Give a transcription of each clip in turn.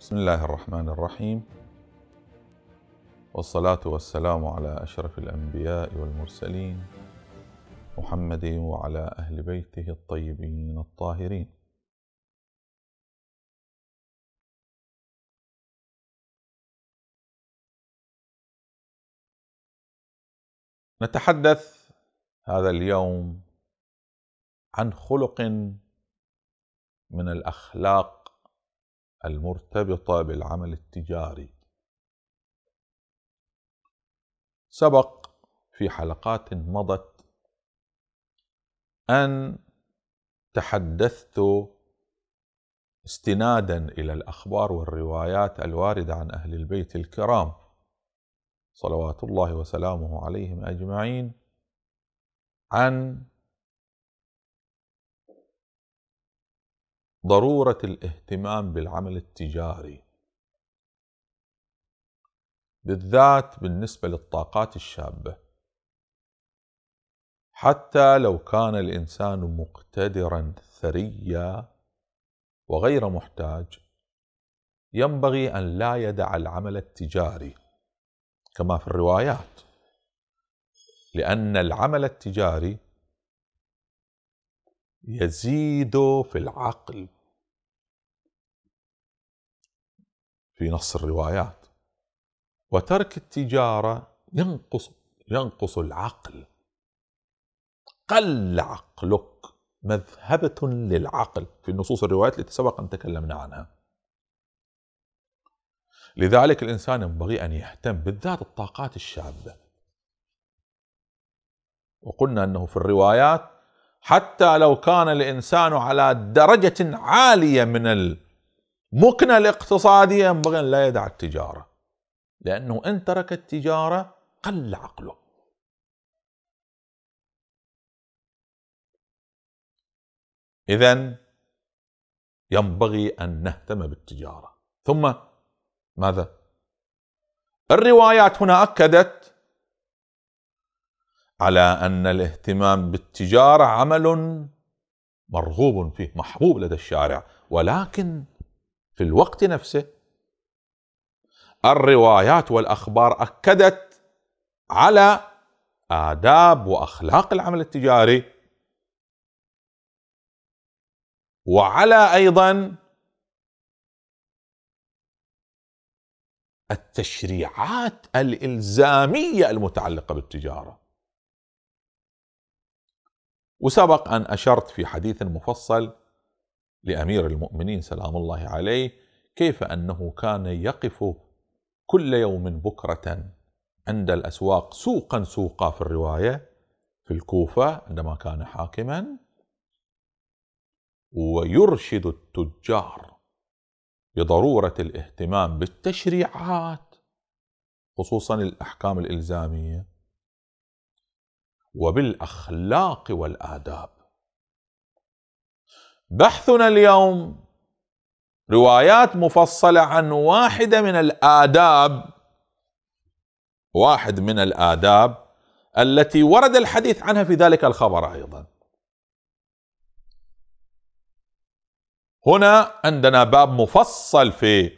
بسم الله الرحمن الرحيم والصلاة والسلام على أشرف الأنبياء والمرسلين محمد وعلى أهل بيته الطيبين الطاهرين نتحدث هذا اليوم عن خلق من الأخلاق المرتبطة بالعمل التجاري سبق في حلقات مضت أن تحدثت استنادا إلى الأخبار والروايات الواردة عن أهل البيت الكرام صلوات الله وسلامه عليهم أجمعين عن ضروره الاهتمام بالعمل التجاري بالذات بالنسبه للطاقات الشابه حتى لو كان الانسان مقتدرا ثريا وغير محتاج ينبغي ان لا يدع العمل التجاري كما في الروايات لان العمل التجاري يزيد في العقل في نص الروايات وترك التجارة ينقص ينقص العقل قل عقلك مذهبة للعقل في نصوص الروايات التي سبق أن تكلمنا عنها لذلك الإنسان ينبغي أن يهتم بالذات الطاقات الشابة وقلنا أنه في الروايات حتى لو كان الانسان على درجه عاليه من المكنه الاقتصاديه ينبغي ان لا يدع التجاره لانه ان ترك التجاره قل عقله اذا ينبغي ان نهتم بالتجاره ثم ماذا الروايات هنا اكدت على ان الاهتمام بالتجاره عمل مرغوب فيه محبوب لدى الشارع ولكن في الوقت نفسه الروايات والاخبار اكدت على آداب وأخلاق العمل التجاري وعلى أيضا التشريعات الإلزامية المتعلقة بالتجارة وسبق ان اشرت في حديث مفصل لامير المؤمنين سلام الله عليه كيف انه كان يقف كل يوم بكره عند الاسواق سوقا سوقا في الروايه في الكوفه عندما كان حاكما ويرشد التجار بضروره الاهتمام بالتشريعات خصوصا الاحكام الالزاميه وبالاخلاق والاداب. بحثنا اليوم روايات مفصله عن واحده من الاداب واحد من الاداب التي ورد الحديث عنها في ذلك الخبر ايضا. هنا عندنا باب مفصل في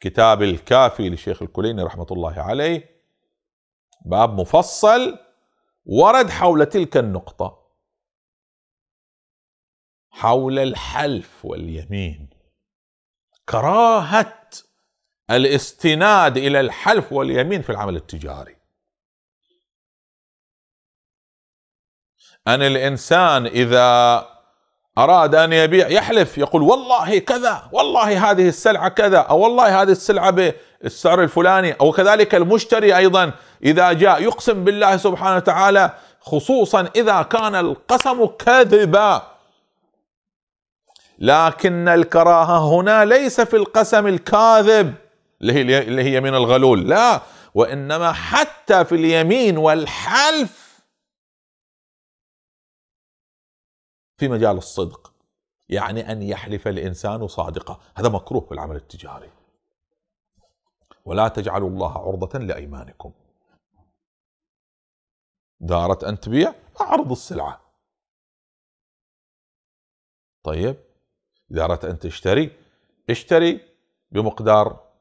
كتاب الكافي لشيخ الكليني رحمه الله عليه باب مفصل ورد حول تلك النقطة حول الحلف واليمين كراهة الاستناد إلى الحلف واليمين في العمل التجاري أن الإنسان إذا أراد أن يبيع يحلف يقول والله كذا والله هذه السلعة كذا أو والله هذه السلعة السعر الفلاني او كذلك المشتري ايضا اذا جاء يقسم بالله سبحانه وتعالى خصوصا اذا كان القسم كذبا لكن الكراهه هنا ليس في القسم الكاذب اللي هي من الغلول لا وانما حتى في اليمين والحلف في مجال الصدق يعني ان يحلف الانسان صادقا هذا مكروه في العمل التجاري ولا تجعلوا الله عرضة لأيمانكم دارت أن تبيع أعرض السلعة طيب إذا أردت أن تشتري اشتري بمقدار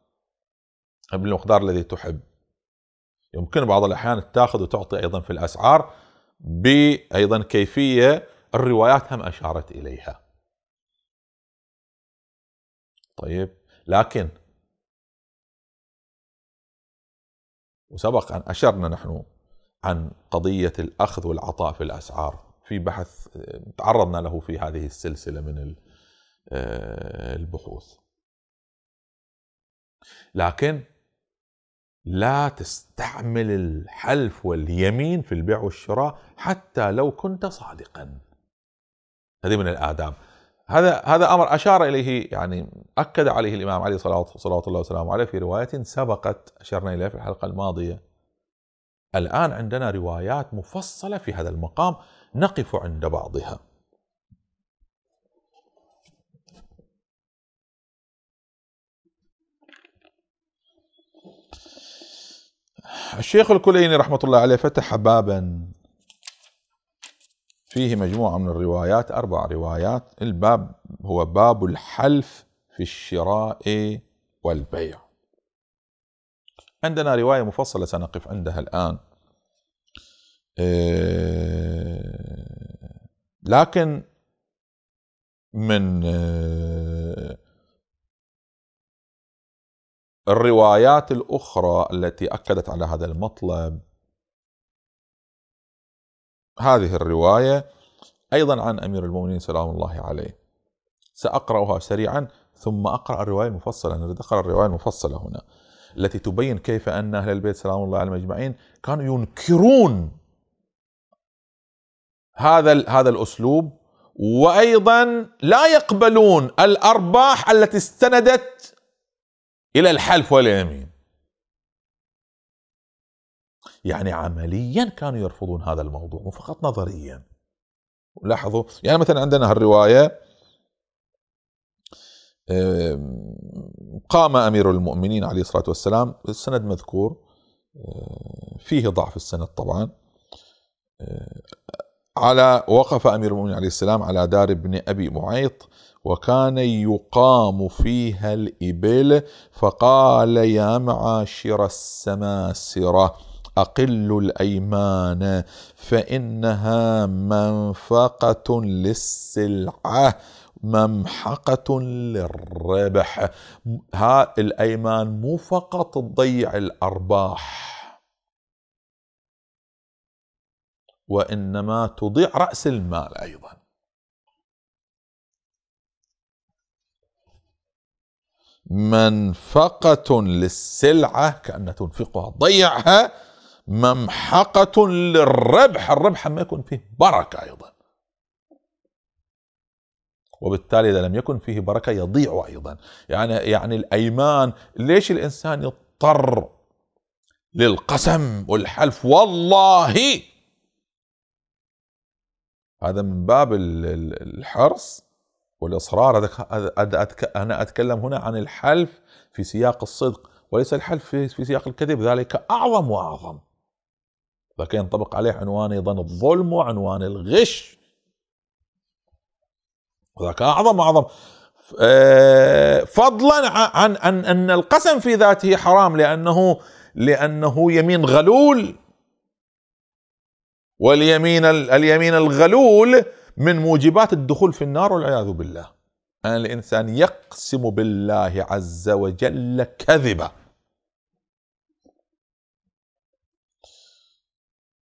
بالمقدار الذي تحب يمكن بعض الأحيان تأخذ وتعطي أيضا في الأسعار بأيضا كيفية الروايات هم أشارت إليها طيب لكن وسبق أن أشرنا نحن عن قضية الأخذ والعطاء في الأسعار في بحث تعرضنا له في هذه السلسلة من آه، البحوث لكن لا تستعمل الحلف واليمين في البيع والشراء حتى لو كنت صادقا هذه من الآداب هذا هذا امر اشار اليه يعني اكد عليه الامام علي صلوات صلوات الله وسلامه عليه في روايه سبقت اشرنا اليها في الحلقه الماضيه. الان عندنا روايات مفصله في هذا المقام نقف عند بعضها. الشيخ الكليني رحمه الله عليه فتح بابا فيه مجموعة من الروايات أربع روايات الباب هو باب الحلف في الشراء والبيع عندنا رواية مفصلة سنقف عندها الآن آه، لكن من آه، الروايات الأخرى التي أكدت على هذا المطلب هذه الروايه ايضا عن امير المؤمنين سلام الله عليه ساقراها سريعا ثم اقرا الروايه المفصله انا اقرا الروايه المفصله هنا التي تبين كيف ان اهل البيت سلام الله عليهم اجمعين كانوا ينكرون هذا هذا الاسلوب وايضا لا يقبلون الارباح التي استندت الى الحلف واليمين يعني عمليا كانوا يرفضون هذا الموضوع مو فقط نظريا لاحظوا يعني مثلا عندنا هالرواية قام أمير المؤمنين عليه الصلاة والسلام السند مذكور آه، فيه ضعف السند طبعا آه، على وقف أمير المؤمنين عليه السلام على دار ابن أبي معيط وكان يقام فيها الإبل فقال يا معاشر السماسرة أقل الأيمان فإنها منفقة للسلعة ممحقة للربح ها الأيمان مو فقط تضيع الأرباح وإنما تضيع رأس المال أيضا منفقة للسلعة كأن تنفقها ضيعها ممحقة للربح الربح ما يكون فيه بركة أيضا وبالتالي إذا لم يكن فيه بركة يضيع أيضا يعني, يعني الأيمان ليش الإنسان يضطر للقسم والحلف والله هذا من باب الحرص والاصرار انا اتكلم هنا عن الحلف في سياق الصدق وليس الحلف في سياق الكذب ذلك اعظم واعظم لكن ينطبق عليه عنوان ايضا الظلم وعنوان الغش وذاك اعظم اعظم آه، فضلا عن ان ان القسم في ذاته حرام لانه لانه يمين غلول واليمين اليمين الغلول من موجبات الدخول في النار والعياذ بالله ان الانسان يقسم بالله عز وجل كذبه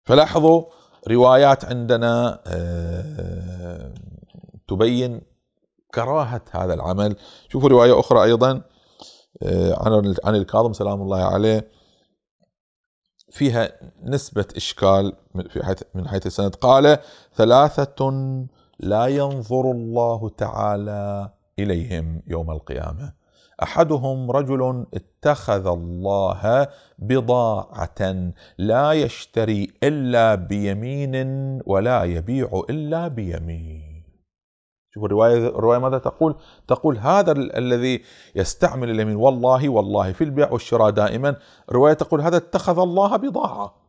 فلاحظوا روايات عندنا آه، تبين كراهة هذا العمل شوفوا رواية أخرى أيضا آه، عن عن الكاظم سلام الله عليه فيها نسبة إشكال في من حيث السند قال ثلاثة لا ينظر الله تعالى إليهم يوم القيامة احدهم رجل اتخذ الله بضاعه لا يشتري الا بيمين ولا يبيع الا بيمين شوف الروايه الروايه ماذا تقول؟ تقول هذا الذي يستعمل اليمين والله والله في البيع والشراء دائما، الروايه تقول هذا اتخذ الله بضاعه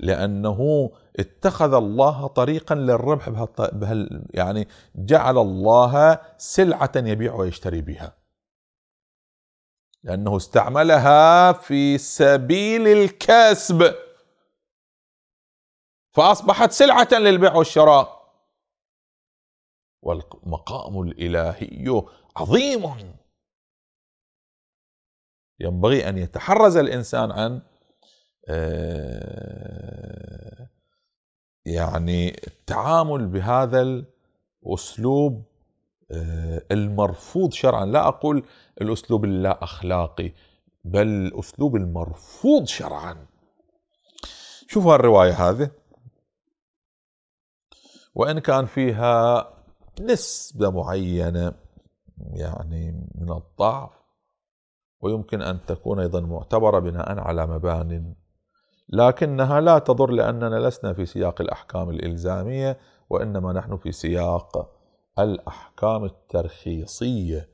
لأنه اتخذ الله طريقا للربح بهال بهال يعني جعل الله سلعة يبيع ويشتري بها لأنه استعملها في سبيل الكسب فأصبحت سلعة للبيع والشراء والمقام الإلهي عظيم ينبغي أن يتحرز الإنسان عن آه، يعني التعامل بهذا الاسلوب آه، المرفوض شرعا لا اقول الاسلوب اللا اخلاقي بل الاسلوب المرفوض شرعا شوفوا الروايه هذه وان كان فيها نسبه معينه يعني من الضعف ويمكن ان تكون ايضا معتبره بناء على مبان لكنها لا تضر لاننا لسنا في سياق الاحكام الالزاميه وانما نحن في سياق الاحكام الترخيصيه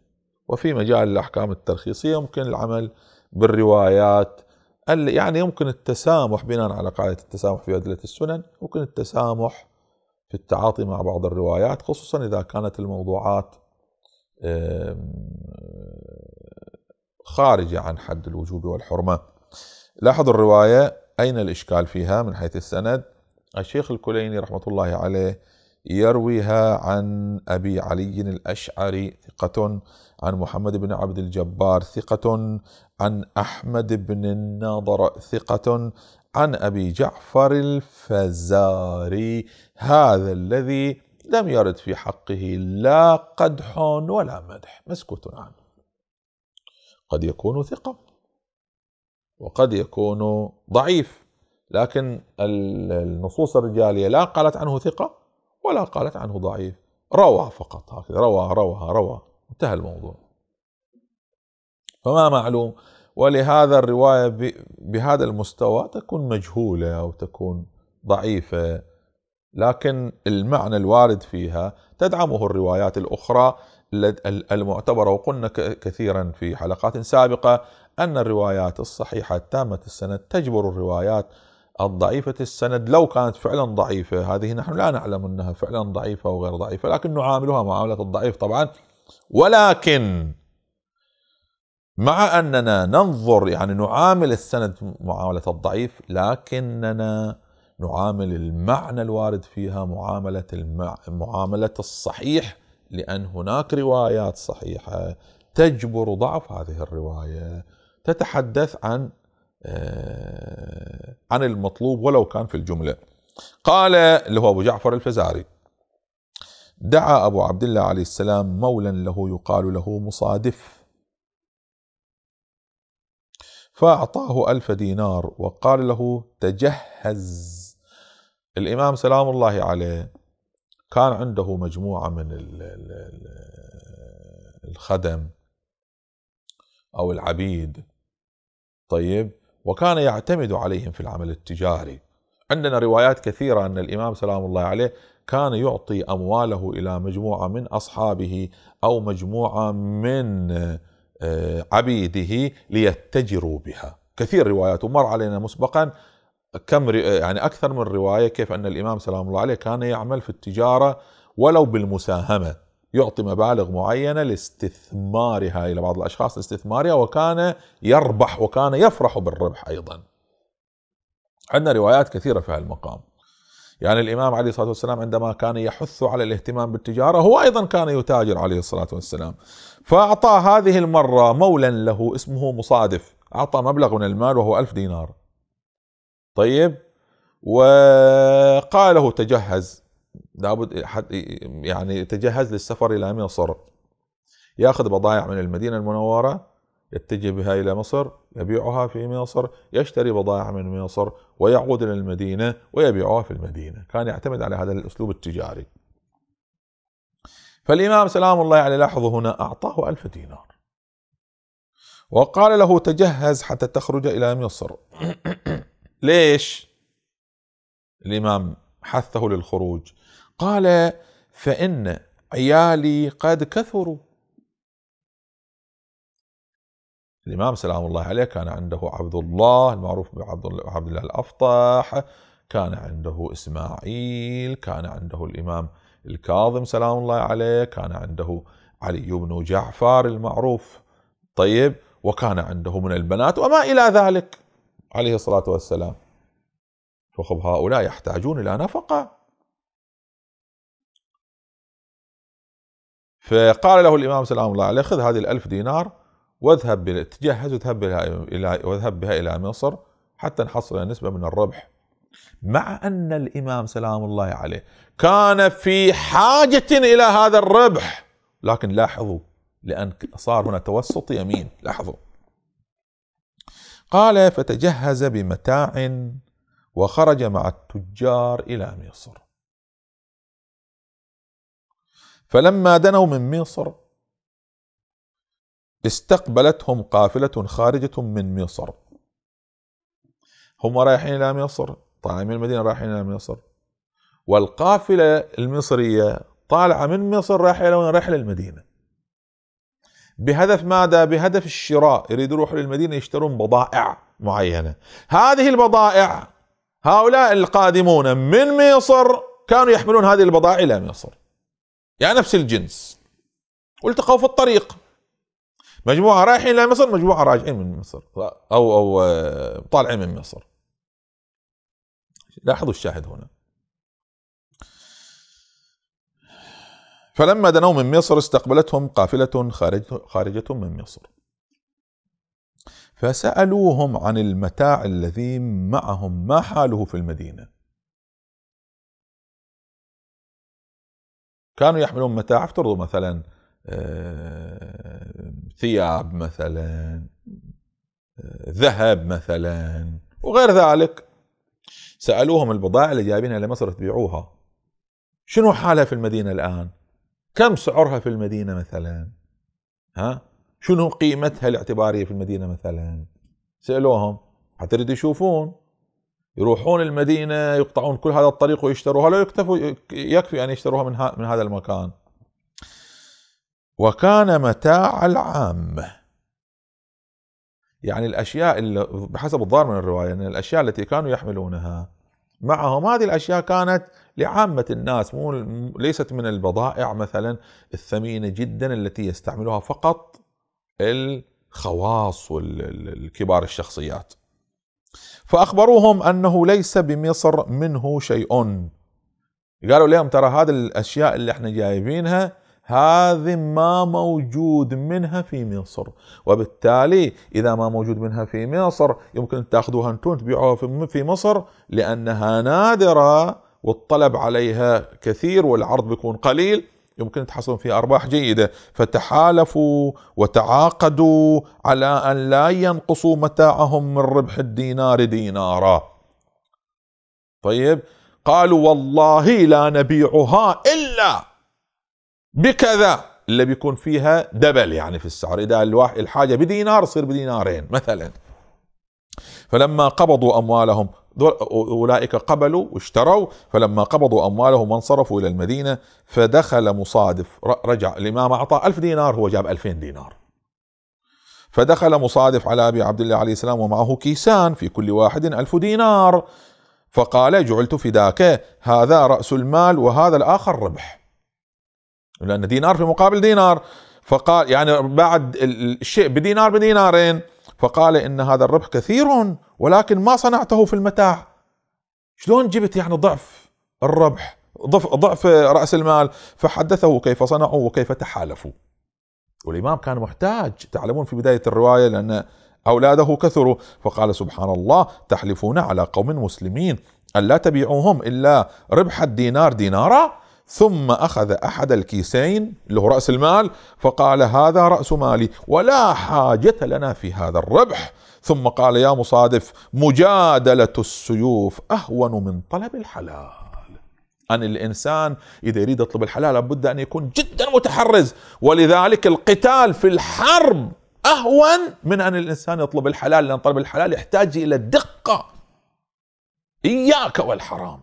وفي مجال الاحكام الترخيصيه يمكن العمل بالروايات يعني يمكن التسامح بناء على قاعده التسامح في ادله السنن يمكن التسامح في التعاطي مع بعض الروايات خصوصا اذا كانت الموضوعات خارجه عن حد الوجوب والحرمه لاحظوا الروايه أين الإشكال فيها من حيث السند الشيخ الكليني رحمة الله عليه يرويها عن أبي علي الأشعري ثقة عن محمد بن عبد الجبار ثقة عن أحمد بن الناظر ثقة عن أبي جعفر الفزاري هذا الذي لم يرد في حقه لا قدح ولا مدح مسكوت عنه قد يكون ثقه وقد يكون ضعيف لكن النصوص الرجالية لا قالت عنه ثقة ولا قالت عنه ضعيف روى فقط هكذا روى روى روى انتهى الموضوع فما معلوم ولهذا الرواية بهذا المستوى تكون مجهولة أو تكون ضعيفة لكن المعنى الوارد فيها تدعمه الروايات الأخرى المعتبرة وقلنا كثيرا في حلقات سابقة أن الروايات الصحيحة التامة السند تجبر الروايات الضعيفة السند لو كانت فعلا ضعيفة هذه نحن لا نعلم أنها فعلا ضعيفة أو غير ضعيفة لكن نعاملها معاملة الضعيف طبعا ولكن مع أننا ننظر يعني نعامل السند معاملة الضعيف لكننا نعامل المعنى الوارد فيها معاملة المع... معاملة الصحيح لأن هناك روايات صحيحة تجبر ضعف هذه الرواية تتحدث عن آه، عن المطلوب ولو كان في الجملة قال اللي هو أبو جعفر الفزاري دعا أبو عبد الله عليه السلام مولا له يقال له مصادف فأعطاه ألف دينار وقال له تجهز الإمام سلام الله عليه كان عنده مجموعة من الخدم أو العبيد طيب وكان يعتمد عليهم في العمل التجاري عندنا روايات كثيرة أن الإمام سلام الله عليه كان يعطي أمواله إلى مجموعة من أصحابه أو مجموعة من آه، عبيده ليتجروا بها كثير روايات ومر علينا مسبقا كم يعني اكثر من روايه كيف ان الامام سلام الله عليه كان يعمل في التجاره ولو بالمساهمه يعطي مبالغ معينه لاستثمارها الى بعض الاشخاص لاستثمارها وكان يربح وكان يفرح بالربح ايضا. عندنا روايات كثيره في هالمقام. يعني الامام عليه الصلاه والسلام عندما كان يحث على الاهتمام بالتجاره هو ايضا كان يتاجر عليه الصلاه والسلام. فاعطى هذه المره مولا له اسمه مصادف، اعطى مبلغ من المال وهو ألف دينار. طيب وقاله تجهز لابد يعني يتجهز للسفر الى مصر ياخذ بضائع من المدينه المنوره يتجه بها الى مصر يبيعها في مصر يشتري بضائع من مصر ويعود الى المدينه ويبيعها في المدينه كان يعتمد على هذا الاسلوب التجاري فالامام سلام الله عليه لاحظوا هنا اعطاه ألف دينار وقال له تجهز حتى تخرج الى مصر ليش الامام حثه للخروج قال فان عيالي قد كثروا الامام سلام الله عليه كان عنده عبد الله المعروف بعبد الله الافطح كان عنده اسماعيل كان عنده الامام الكاظم سلام الله عليه كان عنده علي بن جعفر المعروف طيب وكان عنده من البنات وما الى ذلك عليه الصلاة والسلام فخب هؤلاء يحتاجون إلى نفقة فقال له الإمام سلام الله عليه خذ هذه الألف دينار واذهب تجهز واذهب بها إلى واذهب بها إلى مصر حتى نحصل نسبة من الربح مع أن الإمام سلام الله عليه كان في حاجة إلى هذا الربح لكن لاحظوا لأن صار هنا توسط يمين لاحظوا قال فتجهز بمتاع وخرج مع التجار الى مصر فلما دنوا من مصر استقبلتهم قافله خارجه من مصر هم رايحين الى مصر طالعين من المدينه رايحين الى مصر والقافله المصريه طالعه من مصر رايحه الى وين؟ رايحه للمدينه بهدف ماذا؟ بهدف الشراء يريد يروح للمدينة يشترون بضائع معينة هذه البضائع هؤلاء القادمون من مصر كانوا يحملون هذه البضائع إلى مصر يعني نفس الجنس والتقوا في الطريق مجموعة رايحين إلى مصر مجموعة راجعين من مصر أو أو آه، طالعين من مصر لاحظوا الشاهد هنا فلما دنوا من مصر استقبلتهم قافلة خارجة من مصر فسألوهم عن المتاع الذي معهم ما حاله في المدينة كانوا يحملون متاع افترضوا مثلا آه، ثياب مثلا آه، ذهب مثلا وغير ذلك سألوهم البضائع اللي جايبينها لمصر تبيعوها شنو حالها في المدينة الآن كم سعرها في المدينة مثلا ها شنو قيمتها الاعتبارية في المدينة مثلا سألوهم حتريد يشوفون يروحون المدينة يقطعون كل هذا الطريق ويشتروها لو يكتفوا يكفي أن يشتروها من, من هذا المكان وكان متاع العامة يعني الاشياء اللي بحسب الظاهر من الروايه ان الاشياء التي كانوا يحملونها معهم هذه الاشياء كانت لعامة الناس مو ليست من البضائع مثلا الثمينة جدا التي يستعملها فقط الخواص والكبار الشخصيات فأخبروهم أنه ليس بمصر منه شيء قالوا لهم ترى هذه الأشياء اللي احنا جايبينها هذه ما موجود منها في مصر وبالتالي إذا ما موجود منها في مصر يمكن تأخذوها أنتم تبيعوها في مصر لأنها نادرة والطلب عليها كثير والعرض بيكون قليل يمكن تحصلون فيها أرباح جيدة فتحالفوا وتعاقدوا على أن لا ينقصوا متاعهم من ربح الدينار دينارا طيب قالوا والله لا نبيعها إلا بكذا اللي بيكون فيها دبل يعني في السعر إذا الحاجة بدينار تصير بدينارين مثلا فلما قبضوا أموالهم أولئك قبلوا واشتروا فلما قبضوا أموالهم وانصرفوا إلى المدينة فدخل مصادف رجع الإمام أعطى ألف دينار هو جاب ألفين دينار فدخل مصادف على أبي عبد الله عليه السلام ومعه كيسان في كل واحد ألف دينار فقال جعلت فداك هذا رأس المال وهذا الآخر ربح لأن دينار في مقابل دينار فقال يعني بعد الشيء بدينار بدينارين فقال إن هذا الربح كثير ولكن ما صنعته في المتاع شلون جبت يعني ضعف الربح ضعف, ضعف رأس المال فحدثه كيف صنعوا وكيف تحالفوا والإمام كان محتاج تعلمون في بداية الرواية لأن أولاده كثروا فقال سبحان الله تحلفون على قوم مسلمين ألا تبيعوهم إلا ربح الدينار دينارا ثم أخذ أحد الكيسين اللي هو رأس المال فقال هذا رأس مالي ولا حاجة لنا في هذا الربح ثم قال يا مصادف مجادلة السيوف أهون من طلب الحلال أن الإنسان إذا يريد يطلب الحلال لابد أن يكون جدا متحرز ولذلك القتال في الحرب أهون من أن الإنسان يطلب الحلال لأن طلب الحلال يحتاج إلى الدقة إياك والحرام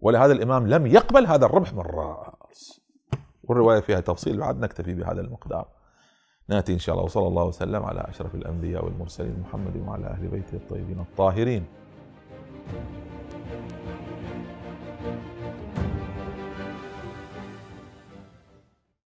ولهذا الإمام لم يقبل هذا الربح من الرأس والرواية فيها تفصيل بعد نكتفي بهذا المقدار ناتي إن شاء الله وصلى الله وسلم على أشرف الأنبياء والمرسلين محمد وعلى أهل بيته الطيبين الطاهرين